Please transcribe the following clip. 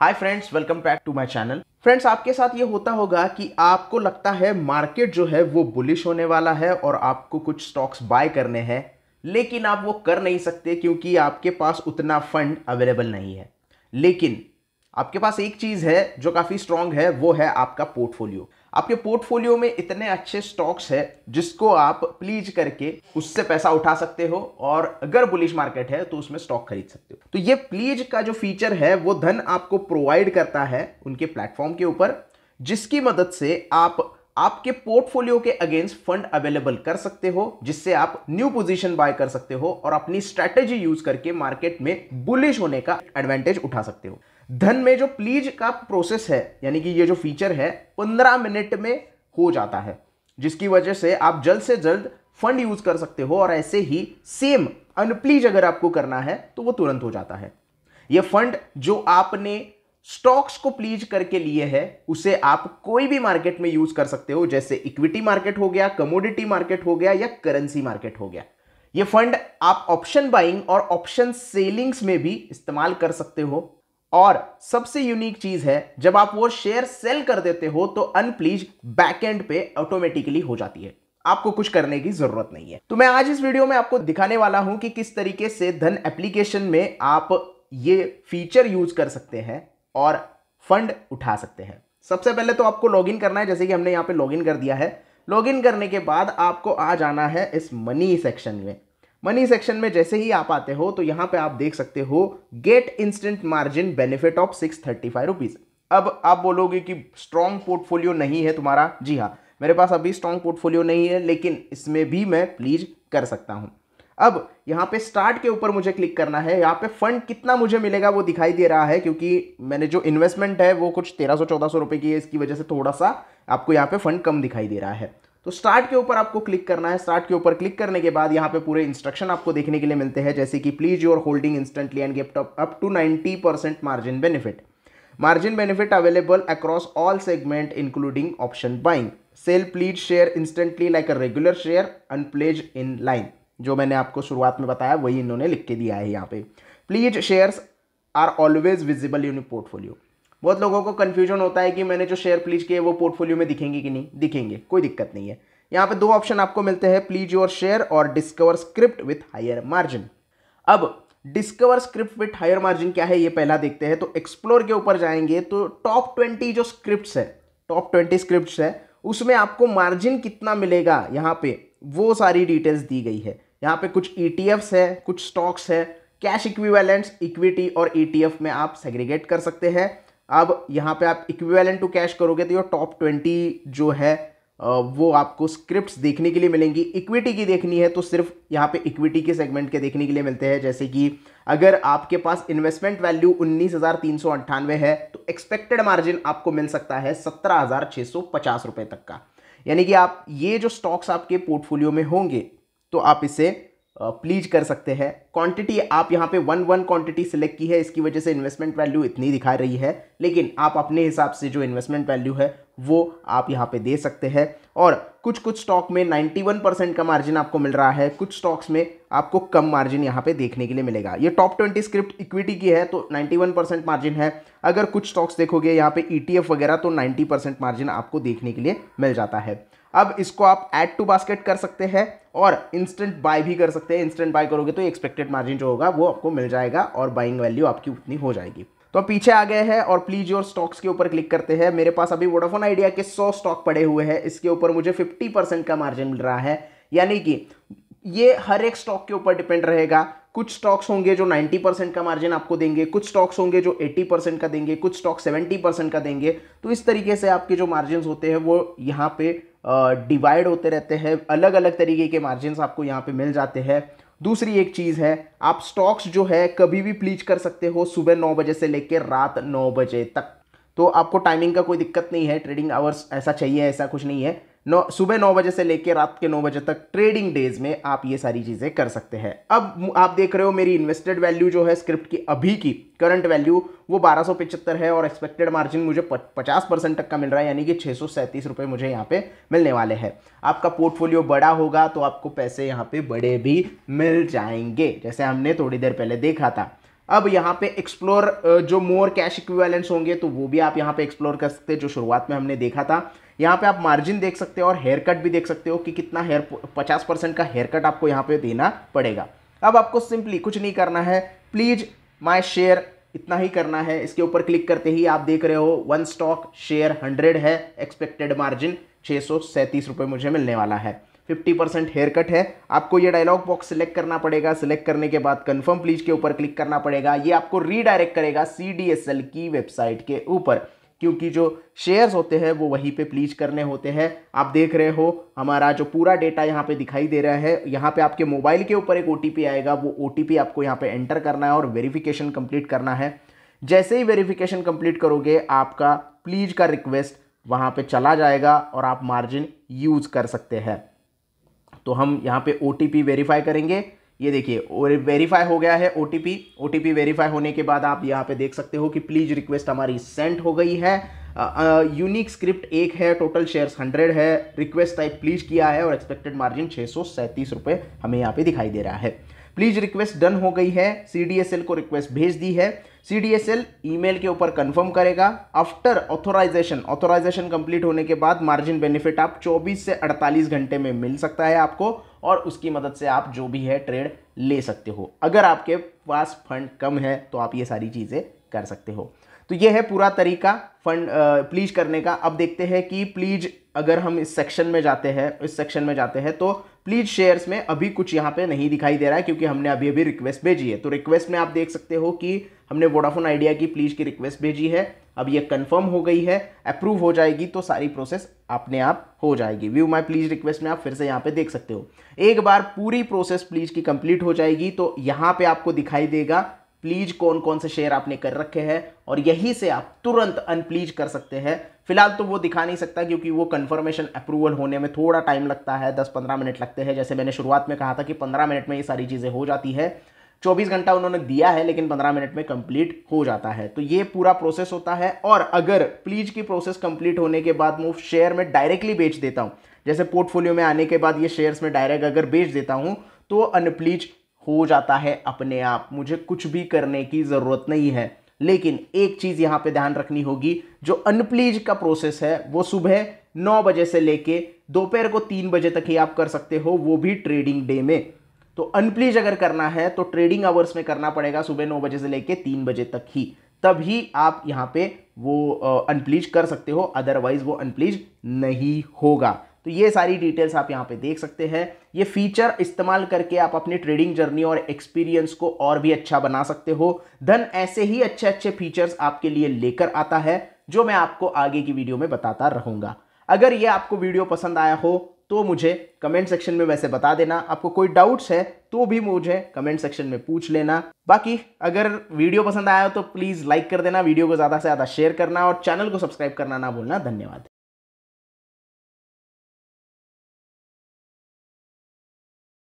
hi friends welcome back to my channel friends आपके साथ ये होता होगा कि आपको लगता है मार्केट जो है वो बुलिश होने वाला है और आपको कुछ स्टॉक्स बाय करने हैं लेकिन आप वो कर नहीं सकते क्योंकि आपके पास उतना फंड अवेलेबल नहीं है लेकिन आपके पास एक चीज़ है जो काफ़ी स्ट्रांग है वो है आपका पोर्टफोलियो आपके पोर्टफोलियो में इतने अच्छे स्टॉक्स है जिसको आप प्लीज करके उससे पैसा उठा सकते हो और अगर बुलिश मार्केट है तो उसमें स्टॉक खरीद सकते हो तो ये प्लीज का जो फीचर है वो धन आपको प्रोवाइड करता है उनके प्लेटफॉर्म के ऊपर जिसकी मदद से आप आपके पोर्टफोलियो के अगेंस्ट फंड अवेलेबल कर सकते हो जिससे आप न्यू पोजीशन बाय कर सकते हो और अपनी स्ट्रेटेजी यूज करके मार्केट में बुलिश होने का एडवांटेज उठा सकते हो धन में जो प्लीज का प्रोसेस है यानी कि ये जो फीचर है पंद्रह मिनट में हो जाता है जिसकी वजह से आप जल्द से जल्द फंड यूज कर सकते हो और ऐसे ही सेम अनप्लीज अगर आपको करना है तो वो तुरंत हो जाता है ये फंड जो आपने स्टॉक्स को प्लीज करके लिए है उसे आप कोई भी मार्केट में यूज कर सकते हो जैसे इक्विटी मार्केट हो गया कमोडिटी मार्केट हो गया या करेंसी मार्केट हो गया ये फंड आप ऑप्शन बाइंग और ऑप्शन सेलिंग्स में भी इस्तेमाल कर सकते हो और सबसे यूनिक चीज है जब आप वो शेयर सेल कर देते हो तो अनप्लीज बैकएंड पे ऑटोमेटिकली हो जाती है आपको कुछ करने की जरूरत नहीं है तो मैं आज इस वीडियो में आपको दिखाने वाला हूं कि किस तरीके से धन एप्लीकेशन में आप ये फीचर यूज कर सकते हैं और फंड उठा सकते हैं सबसे पहले तो आपको लॉगिन करना है जैसे कि हमने यहाँ पे लॉगिन कर दिया है लॉगिन करने के बाद आपको आ जाना है इस मनी सेक्शन में मनी सेक्शन में जैसे ही आप आते हो तो यहाँ पे आप देख सकते हो get instant margin benefit of six thirty five rupees अब आप बोलोगे कि स्ट्रॉन्ग पोर्टफोलियो नहीं है तुम्हारा जी हाँ मेरे पास अभी स्ट्रॉन्ग पोर्टफोलियो नहीं है लेकिन इसमें भी मैं प्लीज कर सकता हूं अब यहाँ पे स्टार्ट के ऊपर मुझे क्लिक करना है यहाँ पे फंड कितना मुझे मिलेगा वो दिखाई दे रहा है क्योंकि मैंने जो इन्वेस्टमेंट है वो कुछ तेरह सौ चौदह सौ रुपये की है इसकी वजह से थोड़ा सा आपको यहाँ पे फंड कम दिखाई दे रहा है तो स्टार्ट के ऊपर आपको क्लिक करना है स्टार्ट के ऊपर क्लिक करने के बाद यहाँ पे पूरे इंस्ट्रक्शन आपको देखने के लिए मिलते हैं जैसे कि pledge your holding instantly and gift up to 90 percent margin benefit margin benefit available across all segment including option buying sell pledge share instantly like a regular share unpledge in line जो मैंने आपको शुरुआत में बताया वही इन्होंने लिख के दिया है यहाँ पे pledge shares are always visible in portfolio बहुत लोगों को कन्फ्यूजन होता है कि मैंने जो शेयर प्लीज किए वो पोर्टफोलियो में दिखेंगे कि नहीं दिखेंगे कोई दिक्कत नहीं है यहाँ पे दो ऑप्शन आपको मिलते हैं प्लीज योर शेयर और discover script with higher margin अब discover script with higher margin क्या है ये पहला देखते हैं तो एक्सप्लोर के ऊपर जाएंगे तो टॉप ट्वेंटी जो स्क्रिप्ट है टॉप ट्वेंटी स्क्रिप्ट है उसमें आपको मार्जिन कितना मिलेगा यहाँ पे वो सारी डिटेल्स दी गई है यहाँ पे कुछ ई e है कुछ स्टॉक्स है कैश इक्विवेलेंट्स इक्विटी और ई e में आप सेग्रीगेट कर सकते हैं अब यहाँ पे आप इक्विवेलेंट टू कैश करोगे तो ये टॉप ट्वेंटी जो है वो आपको स्क्रिप्ट्स देखने के लिए मिलेंगी इक्विटी की देखनी है तो सिर्फ यहाँ पे इक्विटी के सेगमेंट के देखने के लिए मिलते हैं जैसे कि अगर आपके पास इन्वेस्टमेंट वैल्यू उन्नीस हज़ार तीन सौ अट्ठानवे है तो एक्सपेक्टेड मार्जिन आपको मिल सकता है सत्रह हज़ार छः सौ पचास रुपये तक का यानी कि आप ये जो स्टॉक्स आपके पोर्टफोलियो में होंगे तो आप इसे प्लीज कर सकते हैं क्वांटिटी आप यहाँ पे वन वन क्वांटिटी सिलेक्ट की है इसकी वजह से इन्वेस्टमेंट वैल्यू इतनी दिखा रही है लेकिन आप अपने हिसाब से जो इन्वेस्टमेंट वैल्यू है वो आप यहाँ पे दे सकते हैं और कुछ कुछ स्टॉक में 91 परसेंट का मार्जिन आपको मिल रहा है कुछ स्टॉक्स में आपको कम मार्जिन यहाँ पे देखने के लिए मिलेगा ये टॉप ट्वेंटी स्क्रिप्ट इक्विटी की है तो नाइन्टी परसेंट मार्जिन है अगर कुछ स्टॉक्स देखोगे यहाँ पे ई e वगैरह तो नाइन्टी परसेंट मार्जिन आपको देखने के लिए मिल जाता है अब इसको आप ऐड टू बास्केट कर सकते हैं और इंस्टेंट बाय भी कर सकते हैं इंस्टेंट बाय करोगे तो एक्सपेक्टेड मार्जिन जो होगा वो आपको मिल जाएगा और बाइंग वैल्यू आपकी उतनी हो जाएगी तो पीछे आ गए हैं और प्लीज योर स्टॉक्स के ऊपर क्लिक करते हैं मेरे पास अभी वोडाफोन आइडिया के 100 स्टॉक पड़े हुए हैं इसके ऊपर मुझे 50 परसेंट का मार्जिन मिल रहा है यानी कि ये हर एक स्टॉक के ऊपर डिपेंड रहेगा कुछ स्टॉक्स होंगे जो 90 परसेंट का मार्जिन आपको देंगे कुछ स्टॉक्स होंगे जो 80 परसेंट का देंगे कुछ स्टॉक 70 परसेंट का देंगे तो इस तरीके से आपके जो मार्जिन होते हैं वो यहाँ पे डिवाइड होते रहते हैं अलग अलग तरीके के मार्जिन आपको यहाँ पे मिल जाते हैं दूसरी एक चीज़ है आप स्टॉक्स जो है कभी भी प्लीच कर सकते हो सुबह नौ बजे से लेकर रात नौ बजे तक तो आपको टाइमिंग का कोई दिक्कत नहीं है ट्रेडिंग आवर्स ऐसा चाहिए ऐसा कुछ नहीं है नौ सुबह नौ बजे से लेकर रात के नौ बजे तक ट्रेडिंग डेज में आप ये सारी चीज़ें कर सकते हैं अब आप देख रहे हो मेरी इन्वेस्टेड वैल्यू जो है स्क्रिप्ट की अभी की करंट वैल्यू वो बारह है और एक्सपेक्टेड मार्जिन मुझे पचास परसेंट तक का मिल रहा है यानी कि छः रुपए मुझे यहाँ पे मिलने वाले हैं आपका पोर्टफोलियो बड़ा होगा तो आपको पैसे यहाँ पे बड़े भी मिल जाएंगे जैसे हमने थोड़ी देर पहले देखा था अब यहाँ पे एक्सप्लोर जो मोर कैश इक्विवेलेंट्स होंगे तो वो भी आप यहाँ पे एक्सप्लोर कर सकते हैं जो शुरुआत में हमने देखा था यहाँ पे आप मार्जिन देख सकते हो और हेयर कट भी देख सकते हो कि कितना हेयर पचास परसेंट का हेयर कट आपको यहाँ पे देना पड़ेगा अब आपको सिंपली कुछ नहीं करना है प्लीज़ माई शेयर इतना ही करना है इसके ऊपर क्लिक करते ही आप देख रहे हो वन स्टॉक शेयर हंड्रेड है एक्सपेक्टेड मार्जिन छः सौ सैंतीस मुझे मिलने वाला है फिफ्टी परसेंट हेयर कट है आपको ये डायलॉग बॉक्स सिलेक्ट करना पड़ेगा सिलेक्ट करने के बाद कंफर्म प्लीज के ऊपर क्लिक करना पड़ेगा ये आपको रीडायरेक्ट करेगा सी की वेबसाइट के ऊपर क्योंकि जो शेयर्स होते हैं वो वहीं पे प्लीज करने होते हैं आप देख रहे हो हमारा जो पूरा डेटा यहाँ पे दिखाई दे रहा है यहाँ पे आपके मोबाइल के ऊपर एक ओ आएगा वो ओ आपको यहाँ पे एंटर करना है और वेरिफिकेशन कंप्लीट करना है जैसे ही वेरिफिकेशन कंप्लीट करोगे आपका प्लीज का रिक्वेस्ट वहाँ पर चला जाएगा और आप मार्जिन यूज़ कर सकते हैं तो हम यहाँ पर ओ वेरीफाई करेंगे ये देखिए वेरीफाई हो गया है ओ टी वेरीफाई होने के बाद आप यहाँ पे देख सकते हो कि प्लीज़ रिक्वेस्ट हमारी सेंड हो गई है यूनिक स्क्रिप्ट एक है टोटल शेयर्स हंड्रेड है रिक्वेस्ट टाइप प्लीज किया है और एक्सपेक्टेड मार्जिन छः सौ सैंतीस रुपये हमें यहाँ पे दिखाई दे रहा है प्लीज रिक्वेस्ट डन हो गई है सी को रिक्वेस्ट भेज दी है सी ईमेल के ऊपर कंफर्म करेगा आफ्टर ऑथोराइजेशन ऑथोराइजेशन कंप्लीट होने के बाद मार्जिन बेनिफिट आप 24 से 48 घंटे में मिल सकता है आपको और उसकी मदद से आप जो भी है ट्रेड ले सकते हो अगर आपके पास फंड कम है तो आप ये सारी चीज़ें कर सकते हो तो ये है पूरा तरीका फंड प्लीज करने का अब देखते हैं कि प्लीज अगर हम इस सेक्शन में जाते हैं इस सेक्शन में जाते हैं तो प्लीज शेयर्स में अभी कुछ यहाँ पे नहीं दिखाई दे रहा है क्योंकि हमने अभी अभी रिक्वेस्ट भेजी है तो रिक्वेस्ट में आप देख सकते हो कि हमने वोडाफोन आइडिया की प्लीज की रिक्वेस्ट भेजी है अब ये कंफर्म हो गई है अप्रूव हो जाएगी तो सारी प्रोसेस अपने आप हो जाएगी व्यू माई प्लीज रिक्वेस्ट में आप फिर से यहाँ पे देख सकते हो एक बार पूरी प्रोसेस प्लीज की कंप्लीट हो जाएगी तो यहाँ पे आपको दिखाई देगा प्लीज कौन कौन से शेयर आपने कर रखे हैं और यही से आप तुरंत अनप्लीज कर सकते हैं फिलहाल तो वो दिखा नहीं सकता क्योंकि वो कंफर्मेशन अप्रूवल होने में थोड़ा टाइम लगता है 10-15 मिनट लगते हैं जैसे मैंने शुरुआत में कहा था कि 15 मिनट में ये सारी चीज़ें हो जाती है 24 घंटा उन्होंने दिया है लेकिन 15 मिनट में कंप्लीट हो जाता है तो ये पूरा प्रोसेस होता है और अगर प्लीज की प्रोसेस कंप्लीट होने के बाद मैं शेयर में डायरेक्टली बेच देता हूँ जैसे पोर्टफोलियो में आने के बाद ये शेयर्स में डायरेक्ट अगर बेच देता हूँ तो अनप्लीज हो जाता है अपने आप मुझे कुछ भी करने की ज़रूरत नहीं है लेकिन एक चीज़ यहाँ पे ध्यान रखनी होगी जो अनप्लीज का प्रोसेस है वो सुबह नौ बजे से लेके दोपहर को तीन बजे तक ही आप कर सकते हो वो भी ट्रेडिंग डे में तो अनप्लीज अगर करना है तो ट्रेडिंग आवर्स में करना पड़ेगा सुबह नौ बजे से लेके तीन बजे तक ही तभी आप यहाँ पे वो अनप्लीज कर सकते हो अदरवाइज वो अनप्लीज नहीं होगा तो ये सारी डिटेल्स आप यहाँ पे देख सकते हैं ये फीचर इस्तेमाल करके आप अपनी ट्रेडिंग जर्नी और एक्सपीरियंस को और भी अच्छा बना सकते हो धन ऐसे ही अच्छे अच्छे फीचर्स आपके लिए लेकर आता है जो मैं आपको आगे की वीडियो में बताता रहूँगा अगर ये आपको वीडियो पसंद आया हो तो मुझे कमेंट सेक्शन में वैसे बता देना आपको कोई डाउट्स है तो भी मुझे कमेंट सेक्शन में पूछ लेना बाकी अगर वीडियो पसंद आया हो तो प्लीज़ लाइक कर देना वीडियो को ज़्यादा से ज़्यादा शेयर करना और चैनल को सब्सक्राइब करना ना भूलना धन्यवाद